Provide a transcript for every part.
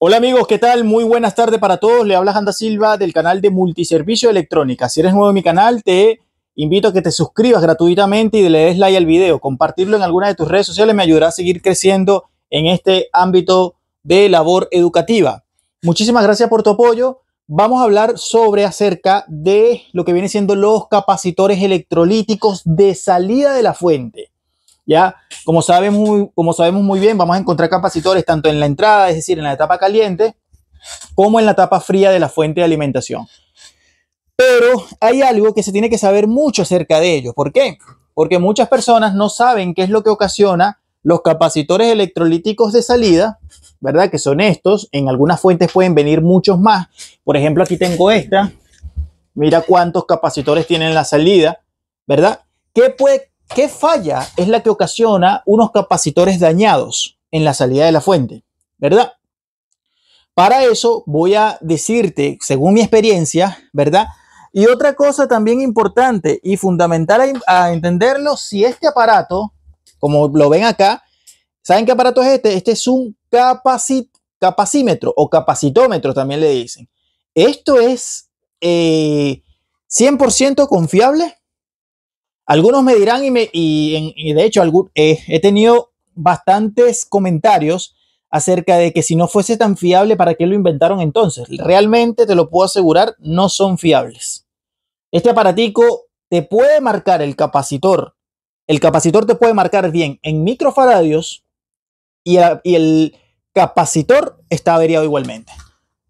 Hola amigos, ¿qué tal? Muy buenas tardes para todos. Le habla Janda Silva del canal de Multiservicio Electrónica. Si eres nuevo en mi canal, te invito a que te suscribas gratuitamente y le des like al video. Compartirlo en alguna de tus redes sociales me ayudará a seguir creciendo en este ámbito de labor educativa. Muchísimas gracias por tu apoyo. Vamos a hablar sobre acerca de lo que viene siendo los capacitores electrolíticos de salida de la fuente. ¿ya? Como sabemos, muy, como sabemos muy bien, vamos a encontrar capacitores tanto en la entrada, es decir, en la etapa caliente, como en la etapa fría de la fuente de alimentación. Pero hay algo que se tiene que saber mucho acerca de ellos. ¿Por qué? Porque muchas personas no saben qué es lo que ocasiona los capacitores electrolíticos de salida, ¿verdad? Que son estos. En algunas fuentes pueden venir muchos más. Por ejemplo, aquí tengo esta. Mira cuántos capacitores tienen la salida, ¿verdad? ¿Qué puede ¿Qué falla es la que ocasiona unos capacitores dañados en la salida de la fuente? ¿Verdad? Para eso voy a decirte, según mi experiencia, ¿verdad? Y otra cosa también importante y fundamental a, entenderlo, si este aparato, como lo ven acá, ¿saben qué aparato es este? Este es un capacímetro o capacitómetro también le dicen. Esto es 100% eh, confiable algunos me dirán y, de hecho eh, he tenido bastantes comentarios acerca de que si no fuese tan fiable, ¿para qué lo inventaron entonces? Realmente te lo puedo asegurar, no son fiables. Este aparatico te puede marcar el capacitor. El capacitor te puede marcar bien en microfaradios y, el, capacitor está averiado igualmente.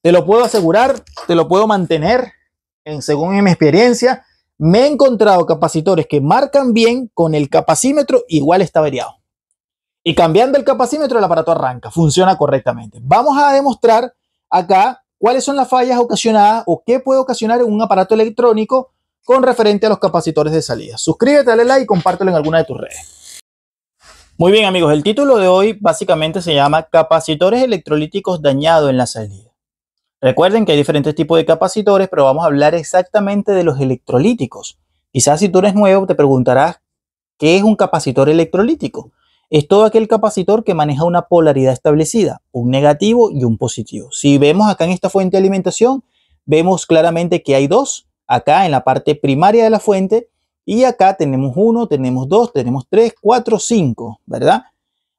Te lo puedo asegurar, te lo puedo mantener en, según mi experiencia. Me he encontrado capacitores que marcan bien con el capacímetro, igual está variado Y cambiando el capacímetro, el aparato arranca, funciona correctamente. Vamos a demostrar acá cuáles son las fallas ocasionadas o qué puede ocasionar un aparato electrónico con referente a los capacitores de salida. Suscríbete, dale like y compártelo en alguna de tus redes. Muy bien amigos, el título de hoy básicamente se llama Capacitores electrolíticos dañados en la salida. Recuerden que hay diferentes tipos de capacitores, pero vamos a hablar exactamente de los electrolíticos. Quizás si tú eres nuevo te preguntarás qué es un capacitor electrolítico. Es todo aquel capacitor que maneja una polaridad establecida, un negativo y un positivo. Si vemos acá en esta fuente de alimentación, vemos claramente que hay dos, acá en la parte primaria de la fuente, y acá tenemos uno, tenemos dos, tenemos tres, cuatro, cinco, ¿verdad?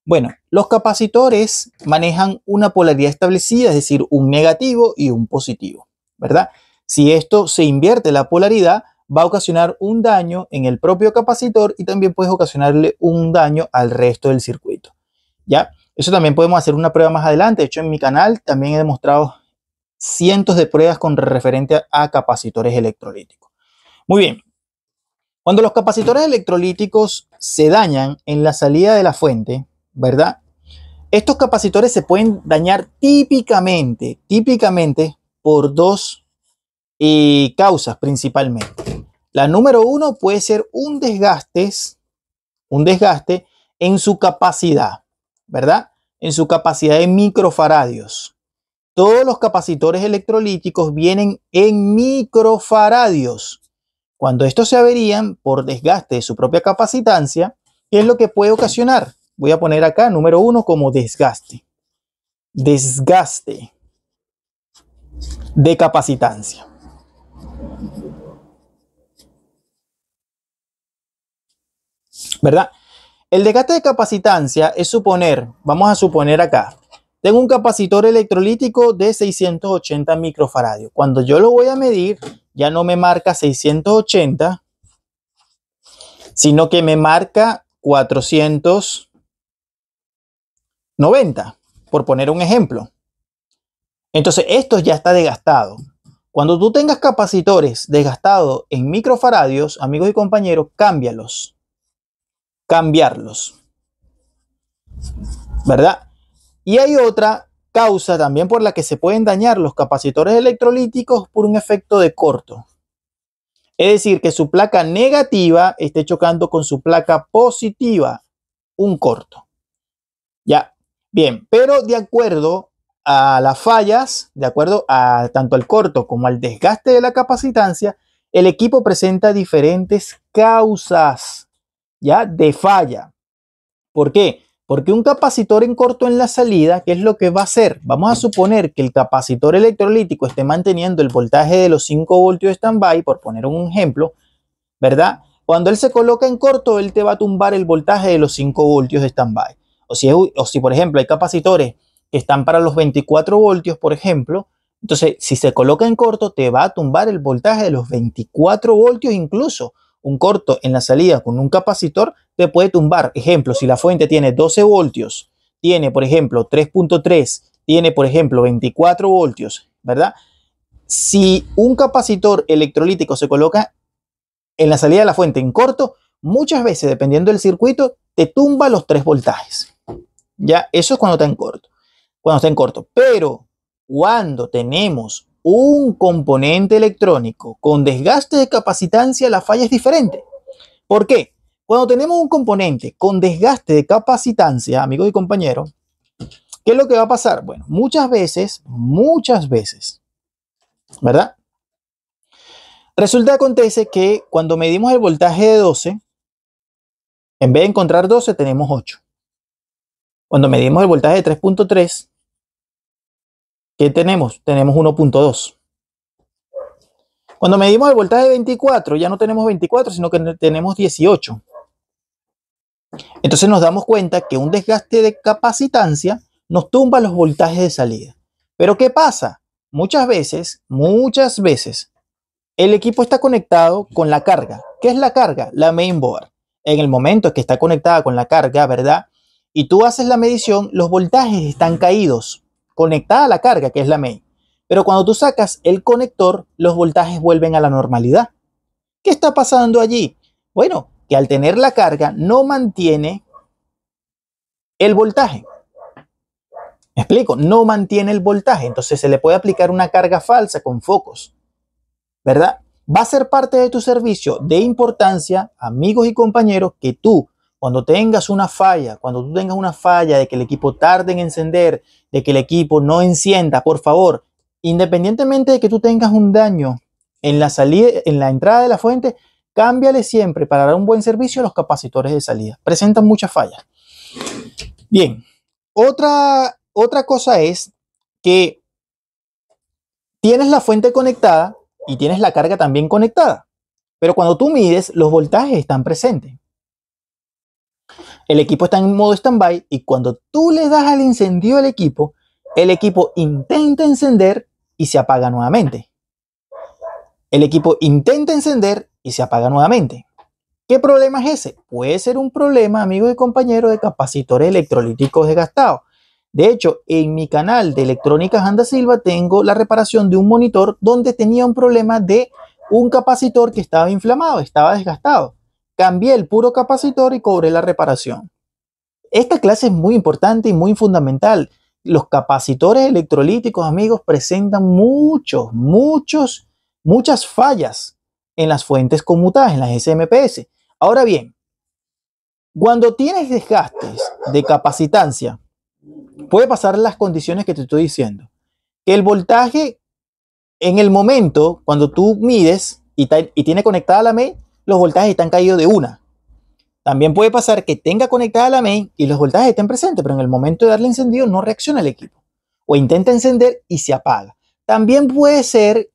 Bueno, los capacitores manejan una polaridad establecida, es decir, un negativo y un positivo, ¿verdad? Si esto se invierte la polaridad, va a ocasionar un daño en el propio capacitor y también puede ocasionarle un daño al resto del circuito, ¿ya? Eso también podemos hacer una prueba más adelante. De hecho, en mi canal también he demostrado cientos de pruebas con referente a capacitores electrolíticos. Muy bien. Cuando los capacitores electrolíticos se dañan en la salida de la fuente, ¿verdad? Estos capacitores se pueden dañar típicamente, típicamente por dos eh, causas principalmente. La número uno puede ser un desgaste, un desgaste en su capacidad, ¿verdad? En su capacidad de microfaradios. Todos los capacitores electrolíticos vienen en microfaradios. Cuando estos se averían por desgaste de su propia capacitancia, ¿qué es lo que puede ocasionar? voy a poner acá número uno como desgaste. Desgaste de capacitancia. ¿Verdad? El desgaste de capacitancia es suponer, vamos a suponer acá, tengo un capacitor electrolítico de 680 microfaradios. Cuando yo lo voy a medir, ya no me marca 680, sino que me marca 400 90, por poner un ejemplo. Entonces, esto ya está desgastado. Cuando tú tengas capacitores desgastados en microfaradios, amigos y compañeros, cámbialos. Cambiarlos. ¿Verdad? Y hay otra causa también por la que se pueden dañar los capacitores electrolíticos por un efecto de corto. Es decir, que su placa negativa esté chocando con su placa positiva, un corto. Ya, Bien, pero de acuerdo a las fallas, de acuerdo a tanto al corto como al desgaste de la capacitancia, el equipo presenta diferentes causas ya de falla. ¿Por qué? Porque un capacitor en corto en la salida, ¿qué es lo que va a hacer? Vamos a suponer que el capacitor electrolítico esté manteniendo el voltaje de los 5 voltios de standby, por poner un ejemplo, ¿verdad? Cuando él se coloca en corto, él te va a tumbar el voltaje de los 5 voltios de standby. O si, por ejemplo, hay capacitores que están para los 24 voltios, por ejemplo, entonces si se coloca en corto, te va a tumbar el voltaje de los 24 voltios incluso. Un corto en la salida con un capacitor te puede tumbar. Ejemplo, si la fuente tiene 12 voltios, tiene, por ejemplo, 3.3, tiene, por ejemplo, 24 voltios, ¿verdad? Si un capacitor electrolítico se coloca en la salida de la fuente en corto, muchas veces, dependiendo del circuito, te tumba los tres voltajes. Ya, eso es cuando está en corto. Cuando está en corto. Pero cuando tenemos un componente electrónico con desgaste de capacitancia, la falla es diferente. ¿Por qué? Cuando tenemos un componente con desgaste de capacitancia, amigos y compañeros, ¿qué es lo que va a pasar? Bueno, muchas veces, muchas veces, ¿verdad? Resulta acontece que cuando medimos el voltaje de 12, en vez de encontrar 12, tenemos 8. Cuando medimos el voltaje de 3.3, ¿qué tenemos? Tenemos 1.2. Cuando medimos el voltaje de 24, ya no tenemos 24, sino que tenemos 18. Entonces nos damos cuenta que un desgaste de capacitancia nos tumba los voltajes de salida. Pero ¿qué pasa? Muchas veces, muchas veces, el equipo está conectado con la carga. ¿Qué es la carga? La mainboard. En el momento que está conectada con la carga, ¿verdad? y tú haces la medición, los voltajes están caídos, conectada a la carga, que es la MEI. Pero cuando tú sacas el conector, los voltajes vuelven a la normalidad. ¿Qué está pasando allí? Bueno, que al tener la carga no mantiene el voltaje. Me explico, no mantiene el voltaje, entonces se le puede aplicar una carga falsa con focos, ¿verdad? Va a ser parte de tu servicio de importancia, amigos y compañeros, que tú cuando tengas una falla, cuando tú tengas una falla de que el equipo tarde en encender, de que el equipo no encienda, por favor, independientemente de que tú tengas un daño en la en la entrada de la fuente, cámbiale siempre para dar un buen servicio a los capacitores de salida. Presentan muchas fallas. Bien, otra, otra cosa es que tienes la fuente conectada y tienes la carga también conectada. Pero cuando tú mides, los voltajes están presentes. El equipo está en modo stand-by y cuando tú le das al incendio al equipo, el equipo intenta encender y se apaga nuevamente. El equipo intenta encender y se apaga nuevamente. ¿Qué problema es ese? Puede ser un problema, amigos y compañeros, de capacitores electrolíticos desgastados. De hecho, en mi canal de Electrónica Anda Silva tengo la reparación de un monitor donde tenía un problema de un capacitor que estaba inflamado, estaba desgastado. Cambié el puro capacitor y cobré la reparación. Esta clase es muy importante y muy fundamental. Los capacitores electrolíticos, amigos, presentan muchos, muchos, muchas fallas en las fuentes conmutadas, en las SMPS. Ahora bien, cuando tienes desgastes de capacitancia, puede pasar las condiciones que te estoy diciendo. Que el voltaje en el momento, cuando tú mides y, y tiene conectada la MEI, los voltajes están caídos de una. También puede pasar que tenga conectada la main y los voltajes estén presentes, pero en el momento de darle encendido no reacciona el equipo. O intenta encender y se apaga. También puede ser,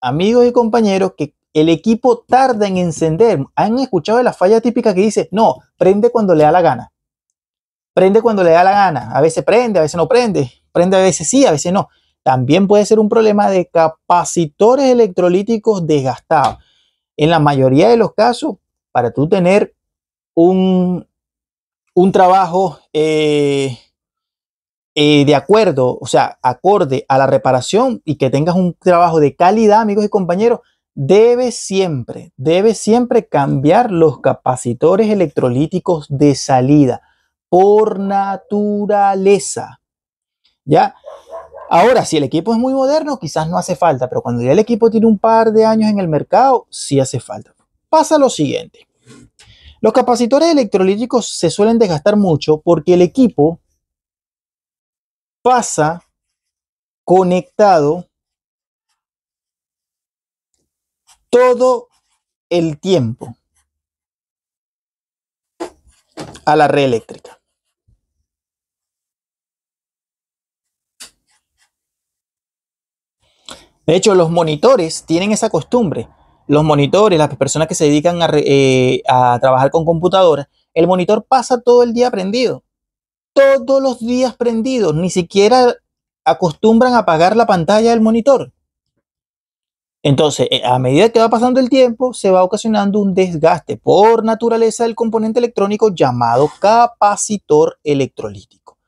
amigos y compañeros, que el equipo tarda en encender. ¿Han escuchado de la falla típica que dice, no, prende cuando le da la gana? Prende cuando le da la gana. A veces prende, a veces no prende. Prende a veces sí, a veces no. También puede ser un problema de capacitores electrolíticos desgastados en la mayoría de los casos, para tú tener un, un trabajo eh, eh, de acuerdo, o sea, acorde a la reparación y que tengas un trabajo de calidad, amigos y compañeros, debes siempre, debes siempre cambiar los capacitores electrolíticos de salida por naturaleza. ¿Ya? Ahora, si el equipo es muy moderno, quizás no hace falta, pero cuando ya el equipo tiene un par de años en el mercado, sí hace falta. Pasa lo siguiente. Los capacitores electrolíticos se suelen desgastar mucho porque el equipo pasa conectado todo el tiempo a la red eléctrica. De hecho, los monitores tienen esa costumbre. Los monitores, las personas que se dedican a, eh, trabajar con computadoras, el monitor pasa todo el día prendido. Todos los días prendidos. Ni siquiera acostumbran a apagar la pantalla del monitor. Entonces, eh, a medida que va pasando el tiempo, se va ocasionando un desgaste por naturaleza del componente electrónico llamado capacitor electrolítico.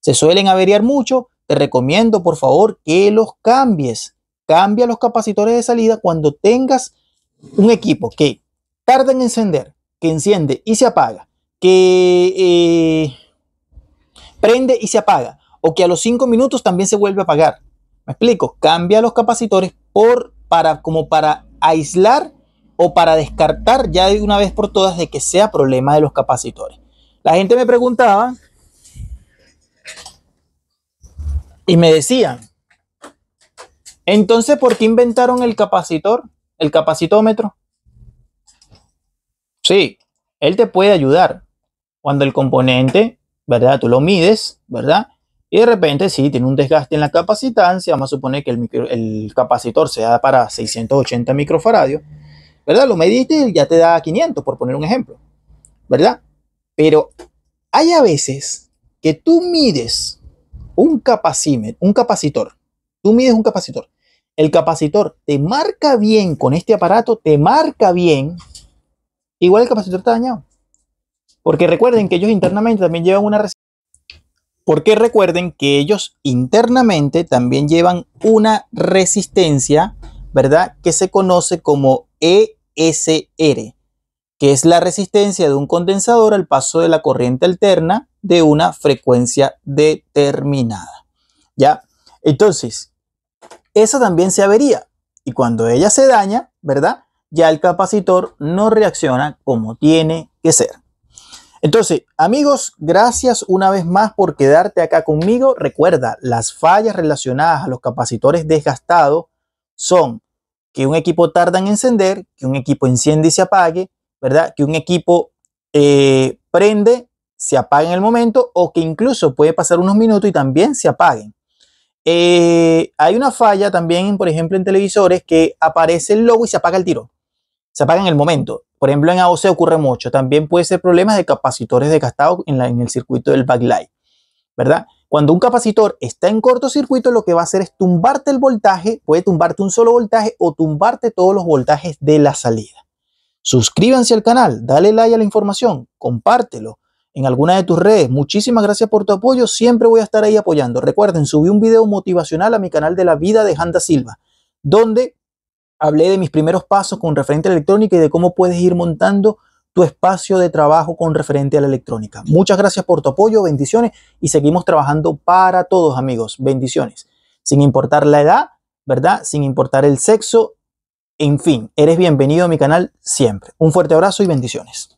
Se suelen averiar mucho, te recomiendo por favor que los cambies. Cambia los capacitores de salida cuando tengas un equipo que tarda en encender, que enciende y se apaga, que eh, prende y se apaga, o que a los 5 minutos también se vuelve a apagar. ¿Me explico? Cambia los capacitores por, para, como para aislar o para descartar ya de una vez por todas de que sea problema de los capacitores. La gente me preguntaba y me decía entonces, ¿por qué inventaron el capacitor, el capacitómetro? Sí, él te puede ayudar. Cuando el componente, ¿verdad? Tú lo mides, ¿verdad? Y de repente, sí, tiene un desgaste en la capacitancia. Vamos a suponer que el, el capacitor sea para 680 microfaradios, ¿verdad? Lo mediste y ya te da 500, por poner un ejemplo, ¿verdad? Pero hay a veces que tú mides un, un capacitor. Tú mides un capacitor el capacitor te marca bien con este aparato, te marca bien. Igual el capacitor está dañado. Porque recuerden que ellos internamente también llevan una resistencia. Porque recuerden que ellos internamente también llevan una resistencia, ¿verdad? Que se conoce como ESR, que es la resistencia de un condensador al paso de la corriente alterna de una frecuencia determinada. ¿Ya? Entonces, esa también se avería. Y cuando ella se daña, ¿verdad? Ya el capacitor no reacciona como tiene que ser. Entonces, amigos, gracias una vez más por quedarte acá conmigo. Recuerda, las fallas relacionadas a los capacitores desgastados son que un equipo tarda en encender, que un equipo enciende y se apague, ¿verdad? Que un equipo eh, prende, se apague en el momento o que incluso puede pasar unos minutos y también se apaguen. Eh, hay una falla también, por ejemplo, en televisores que aparece el logo y se apaga el tiro. Se apaga en el momento. Por ejemplo, en AOC ocurre mucho. También puede ser problemas de capacitores de en, en el circuito del backlight, ¿verdad? Cuando un capacitor está en cortocircuito, lo que va a hacer es tumbarte el voltaje, puede tumbarte un solo voltaje o tumbarte todos los voltajes de la salida. Suscríbanse al canal, dale like a la información, compártelo en alguna de tus redes. Muchísimas gracias por tu apoyo. Siempre voy a estar ahí apoyando. Recuerden, subí un video motivacional a mi canal de la vida de Janda Silva, donde hablé de mis primeros pasos con referente a la electrónica y de cómo puedes ir montando tu espacio de trabajo con referente a la electrónica. Muchas gracias por tu apoyo, bendiciones y seguimos trabajando para todos amigos. Bendiciones. Sin importar la edad, ¿verdad? Sin importar el sexo. En fin, eres bienvenido a mi canal siempre. Un fuerte abrazo y bendiciones.